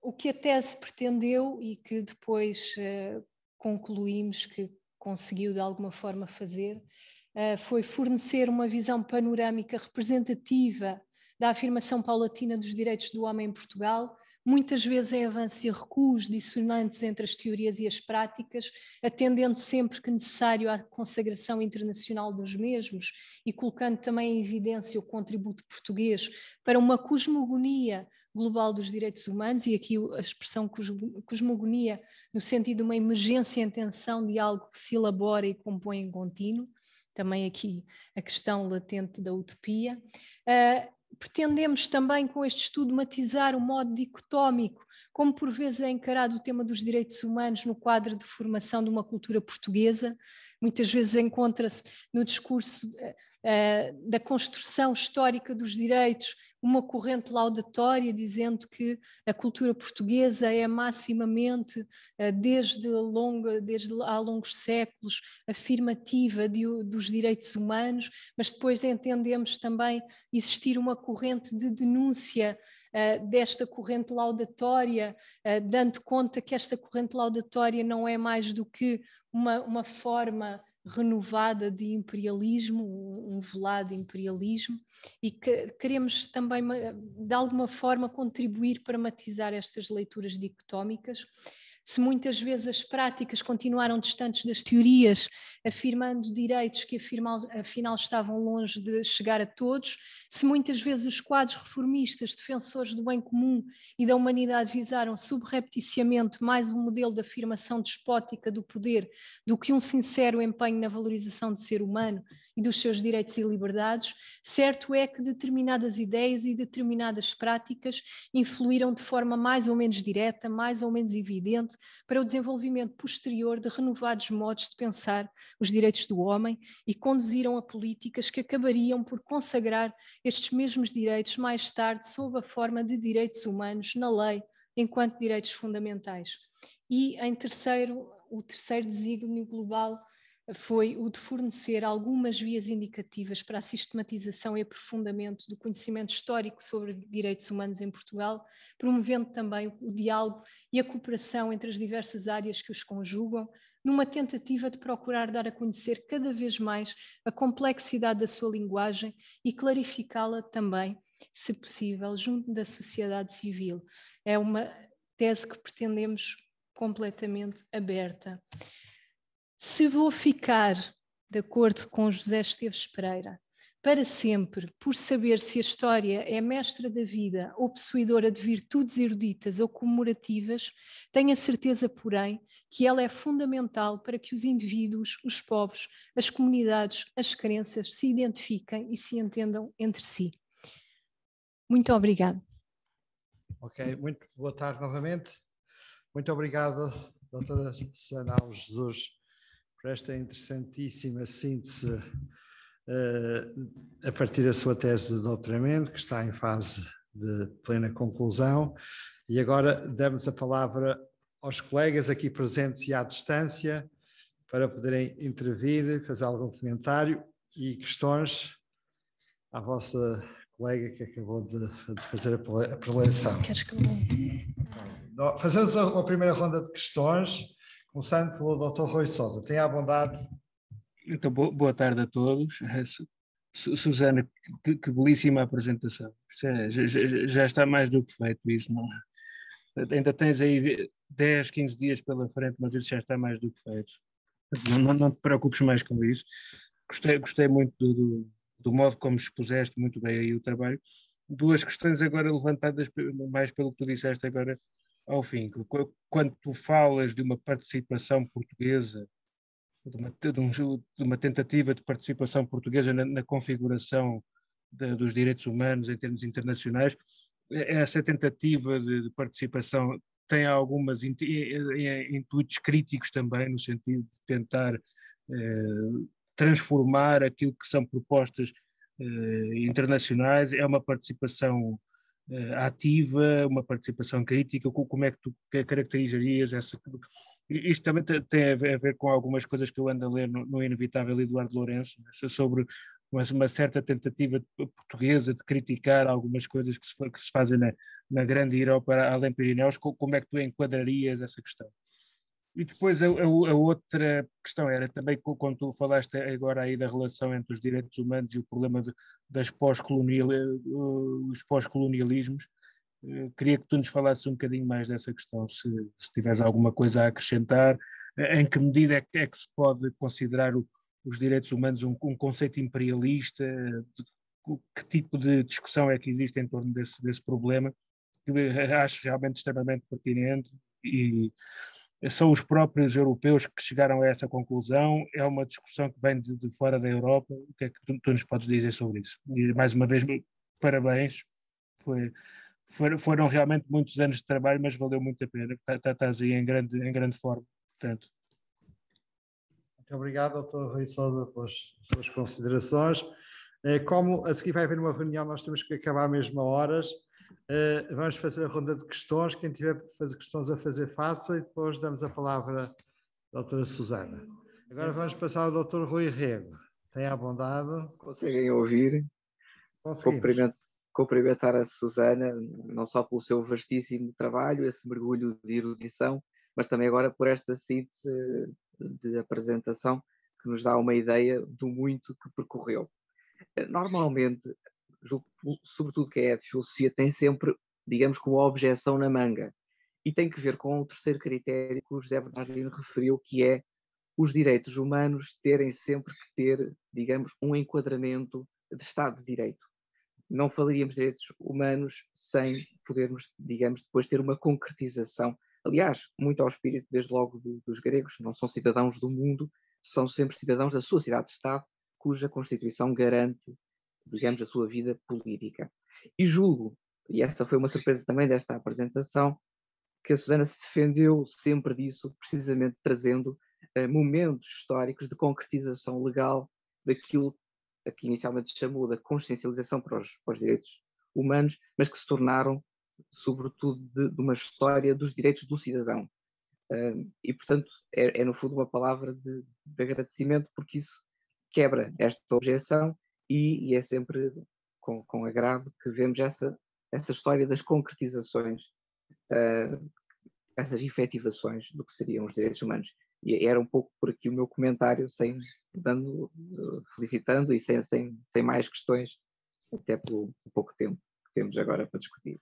Speaker 2: o que a tese pretendeu e que depois uh, concluímos que conseguiu de alguma forma fazer uh, foi fornecer uma visão panorâmica representativa da afirmação paulatina dos direitos do homem em Portugal, muitas vezes em é avanço e recuos dissonantes entre as teorias e as práticas, atendendo sempre que necessário à consagração internacional dos mesmos e colocando também em evidência o contributo português para uma cosmogonia global dos direitos humanos, e aqui a expressão cosmogonia, no sentido de uma emergência em tensão de algo que se elabora e compõe em contínuo, também aqui a questão latente da utopia, ah, pretendemos também com este estudo matizar o modo dicotómico como por vezes é encarado o tema dos direitos humanos no quadro de formação de uma cultura portuguesa. Muitas vezes encontra-se no discurso uh, da construção histórica dos direitos uma corrente laudatória dizendo que a cultura portuguesa é maximamente, eh, desde, longa, desde há longos séculos, afirmativa de, dos direitos humanos, mas depois entendemos também existir uma corrente de denúncia eh, desta corrente laudatória, eh, dando conta que esta corrente laudatória não é mais do que uma, uma forma renovada de imperialismo, um velado imperialismo, e que queremos também, de alguma forma, contribuir para matizar estas leituras dicotómicas se muitas vezes as práticas continuaram distantes das teorias, afirmando direitos que afinal estavam longe de chegar a todos, se muitas vezes os quadros reformistas, defensores do bem comum e da humanidade visaram subrepticiamente mais um modelo de afirmação despótica do poder do que um sincero empenho na valorização do ser humano e dos seus direitos e liberdades, certo é que determinadas ideias e determinadas práticas influíram de forma mais ou menos direta, mais ou menos evidente, para o desenvolvimento posterior de renovados modos de pensar os direitos do homem e conduziram a políticas que acabariam por consagrar estes mesmos direitos mais tarde sob a forma de direitos humanos na lei, enquanto direitos fundamentais. E em terceiro, o terceiro desígnio global foi o de fornecer algumas vias indicativas para a sistematização e aprofundamento do conhecimento histórico sobre direitos humanos em Portugal, promovendo também o diálogo e a cooperação entre as diversas áreas que os conjugam, numa tentativa de procurar dar a conhecer cada vez mais a complexidade da sua linguagem e clarificá-la também, se possível, junto da sociedade civil. É uma tese que pretendemos completamente aberta. Se vou ficar, de acordo com José Esteves Pereira, para sempre por saber se a história é mestra da vida ou possuidora de virtudes eruditas ou comemorativas, tenho a certeza, porém, que ela é fundamental para que os indivíduos, os povos, as comunidades, as crenças se identifiquem e se entendam entre si. Muito obrigado.
Speaker 1: Ok, muito boa tarde novamente. Muito obrigado, doutora Sanal Jesus por esta interessantíssima síntese uh, a partir da sua tese de doutoramento, que está em fase de plena conclusão. E agora damos a palavra aos colegas aqui presentes e à distância para poderem intervir, fazer algum comentário e questões à vossa colega que acabou de, de fazer a preleção.
Speaker 2: Queres que eu...
Speaker 1: Fazemos uma primeira ronda de questões
Speaker 3: Começando pelo Dr. Rui Sousa, tenha a bondade. Então, boa tarde a todos. Eh, Susana, que, que belíssima apresentação. É, já, já, já, está mais do que feito isso, não é? eh, Ainda tens aí 10, 15 dias pela frente, mas isso já está mais do que feito. Não, não, te preocupes mais com isso. Gostei, gostei muito do, do, do modo como expuseste muito bem aí o trabalho. Duas questões agora levantadas mais pelo que tu disseste agora ao fim, quando tu falas de uma participação portuguesa, de uma, de um, de uma tentativa de participação portuguesa na, na configuração de, dos direitos humanos em termos internacionais, essa tentativa de, participação tem algumas intuitos críticos também, no sentido de tentar eh, transformar aquilo que são propostas eh, internacionais, é uma participação eh, ativa, uma participação crítica, como é que tu caracterizarias essa... Isto também tem a ver com algumas coisas que eu ando a ler no, no Inevitável Eduardo Lourenço, é? sobre uma, uma, certa tentativa portuguesa de criticar algumas coisas que se, que se fazem na, na grande Europa, além de Pirineus, como é que tu enquadrarias essa questão? E depois a, a, a, outra questão era também, quando tu falaste agora aí da relação entre os direitos humanos e o problema de, das pós-colonial, eh, eh, os pós-colonialismos, eh, queria que tu nos falasses um bocadinho mais dessa questão, se, se tiveres alguma coisa a acrescentar, em que medida é que, é que se pode considerar o, os direitos humanos um, um conceito imperialista, de, que tipo de discussão é que existe em torno desse, desse problema, que acho realmente extremamente pertinente e são os próprios europeus que chegaram a essa conclusão, é uma discussão que vem de, de fora da Europa, o que é que tu, tu, nos podes dizer sobre isso? E mais uma vez, parabéns, Foi, foram realmente muitos anos de trabalho, mas valeu muito a pena, tá, tá, estás aí em grande, em grande forma, portanto.
Speaker 1: Muito obrigado, doutor Rui Sousa, pelas suas considerações. Eh, como a seguir vai haver uma reunião, nós temos que acabar mesmo a horas, Uh, vamos fazer a ronda de questões. Quem tiver fazer questões a fazer, faça e depois damos a
Speaker 4: palavra à doutora Susana.
Speaker 1: Agora vamos passar ao doutor Rui Rego. Tenha a bondade.
Speaker 4: Conseguem ouvir? Cumprimento, cumprimentar a Susana, não só pelo seu vastíssimo trabalho, esse mergulho de erudição, mas também agora por esta síntese de apresentação que nos dá uma ideia do muito que percorreu. Normalmente, julgo, sobretudo quem é de filosofia, tem sempre, digamos, a objeção na manga. E tem que ver com o terceiro critério que o José Bernardino referiu, que é os direitos humanos terem sempre que ter, digamos, um enquadramento de Estado de Direito. Não falaríamos de direitos humanos sem podermos, digamos, depois ter uma concretização. Aliás, muito ao espírito, desde logo, do, dos gregos, não são cidadãos do mundo, são sempre cidadãos da sua cidade-estado, cuja Constituição garante digamos, a sua vida política. E julgo, e essa foi uma surpresa também desta apresentação, que a Susana se defendeu sempre disso, precisamente trazendo eh, momentos históricos de concretização legal daquilo que inicialmente se chamou da consciencialização para os, para os, direitos humanos, mas que se tornaram, sobretudo, de, de uma história dos direitos do cidadão. Uh, e, portanto, é, é, no fundo uma palavra de, de agradecimento, porque isso quebra esta objeção e, e é sempre com, com agrado que vemos essa, essa história das concretizações, uh, essas efetivações do que seriam os direitos humanos. E era um pouco por aqui o meu comentário, sem dando, felicitando e sem, sem, sem mais questões, até pelo pouco tempo que temos agora para discutir.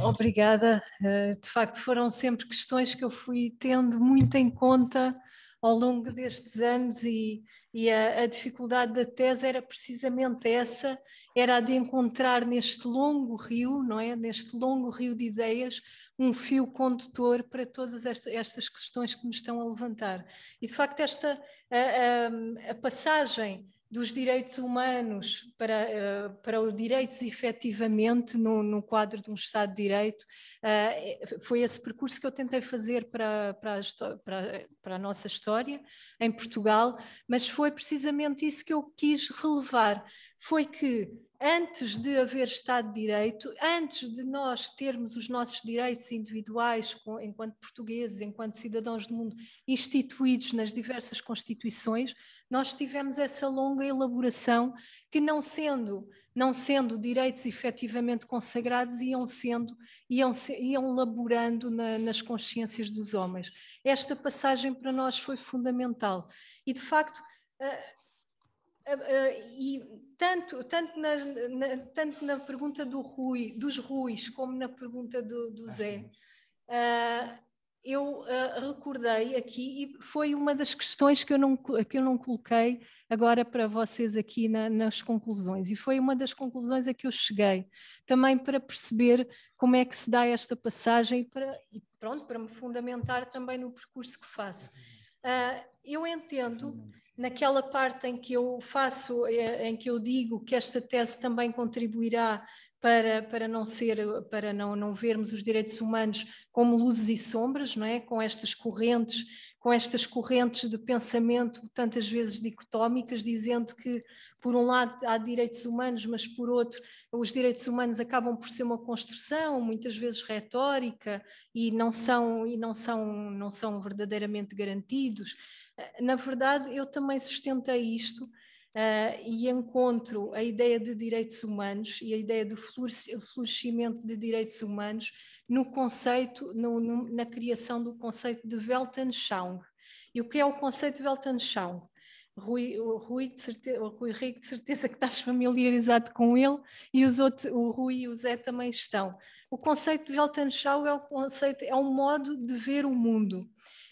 Speaker 2: Obrigada. Ah, de facto, foram sempre questões que eu fui tendo muito em conta ao longo destes anos e, e a, a, dificuldade da tese era precisamente essa, era a de encontrar neste longo rio, não é, neste longo rio de ideias, um fio condutor para todas esta, estas questões que me estão a levantar. E de facto esta a, a, a passagem dos direitos humanos para, uh, para os direitos efetivamente no, no, quadro de um Estado de Direito. Uh, foi esse percurso que eu tentei fazer para, para, a, para, para a nossa história em Portugal, mas foi precisamente isso que eu quis relevar: foi que antes de haver Estado de Direito, antes de nós termos os nossos direitos individuais com, enquanto portugueses, enquanto cidadãos do mundo, instituídos nas diversas constituições, nós tivemos essa longa elaboração que não sendo não sendo direitos efetivamente consagrados, iam sendo, iam, iam laborando na, nas consciências dos homens. Esta passagem para nós foi fundamental. E, de facto, uh, uh, uh, e, tanto, tanto, na, na, tanto na pergunta do Rui, dos Ruis como na pergunta do, do ah, Zé, uh, eu uh, recordei aqui, e foi uma das questões que eu não, que eu não coloquei agora para vocês aqui na, nas conclusões, e foi uma das conclusões a que eu cheguei, também para perceber como é que se dá esta passagem para, e pronto, para me fundamentar também no percurso que faço. Uh, eu entendo naquela parte em que eu faço, eh, em que eu digo que esta tese também contribuirá para, para não ser, para não, não vermos os direitos humanos como luzes e sombras, não é? Com estas correntes, com estas correntes de pensamento tantas vezes dicotómicas, dizendo que por um lado há direitos humanos, mas por outro os direitos humanos acabam por ser uma construção, muitas vezes retórica, e não são e não são não são verdadeiramente garantidos na verdade, eu também sustentei isto uh, e encontro a ideia de direitos humanos e a ideia do florescimento de direitos humanos no conceito, no, no, na criação do conceito de Weltanschauung. E o que é o conceito de Weltanschauung? Rui, Rui, de certeza, Rui de certeza que estás familiarizado com ele, e os outros, o Rui e o Zé também estão. O conceito de Weltanschauung é, o conceito, é um modo de ver o mundo.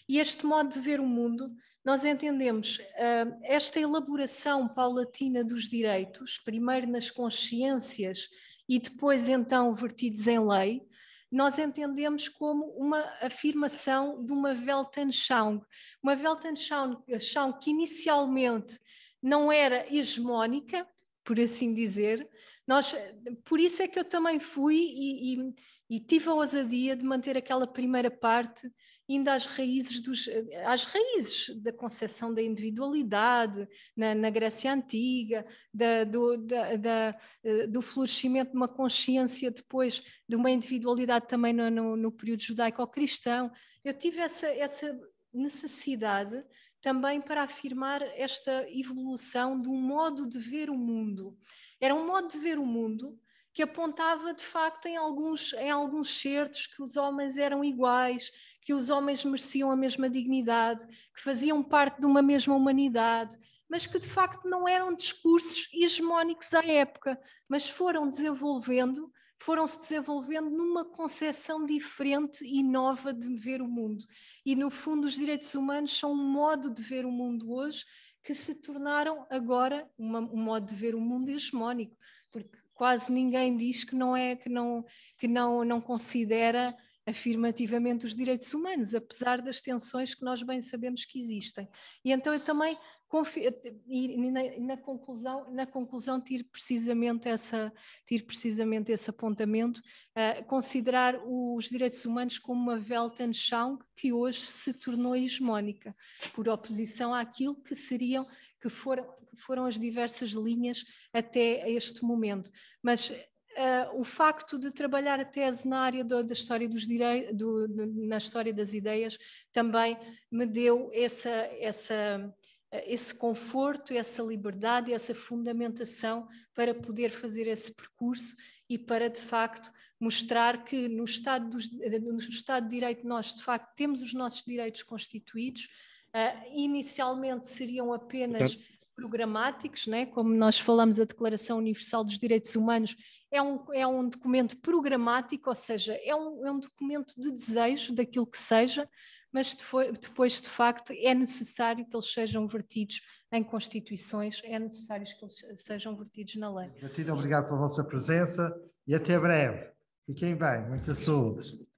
Speaker 2: E este modo de ver o mundo nós entendemos uh, esta elaboração paulatina dos direitos, primeiro nas consciências e depois então vertidos em lei, nós entendemos como uma afirmação de uma Weltanschauung, uma Weltanschauung que inicialmente não era hegemónica, por assim dizer. Nós, por isso é que eu também fui e, e, e tive a ousadia de manter aquela primeira parte ainda às raízes, dos, eh, às raízes da concepção da individualidade na, na Grécia Antiga, da, do, da, da, eh, do, florescimento de uma consciência depois de uma individualidade também no, no, no período judaico-cristão. Eu tive essa, essa necessidade também para afirmar esta evolução de um modo de ver o mundo. Era um modo de ver o mundo que apontava, de facto, em alguns, em alguns certos que os homens eram iguais, que os homens mereciam a mesma dignidade, que faziam parte de uma mesma humanidade, mas que de facto não eram discursos hegemónicos à época, mas foram desenvolvendo, foram se desenvolvendo numa concepção diferente e nova de ver o mundo. E no fundo, os direitos humanos são um modo de ver o mundo hoje que se tornaram agora uma, um modo de ver o mundo hegemónico, porque quase ninguém diz que não é que não que não não considera afirmativamente os direitos humanos, apesar das tensões que nós bem sabemos que existem. E então eu também confio, na, na, conclusão, na conclusão tiro precisamente essa tiro precisamente esse apontamento, uh, considerar os direitos humanos como uma Weltanschauung que hoje se tornou hegemónica, por oposição àquilo que seriam que foram que foram as diversas linhas até este momento. Mas Uh, o facto de trabalhar a tese na área do, da história dos direitos, do, na história das ideias, também me deu essa, essa, esse conforto, essa liberdade, essa fundamentação para poder fazer esse percurso e para, de facto, mostrar que no Estado, dos, no Estado de Direito nós, de facto, temos os nossos direitos constituídos. Uh, inicialmente seriam apenas programáticos, né? como nós falamos, a Declaração Universal dos Direitos Humanos é um, é um documento programático, ou seja, é um, é um documento de desejo daquilo que seja, mas depois, de facto, é necessário que eles sejam vertidos em constituições, é necessário que eles sejam vertidos na lei.
Speaker 1: Muito obrigado pela vossa presença e até breve. Fiquem bem, muita saúde.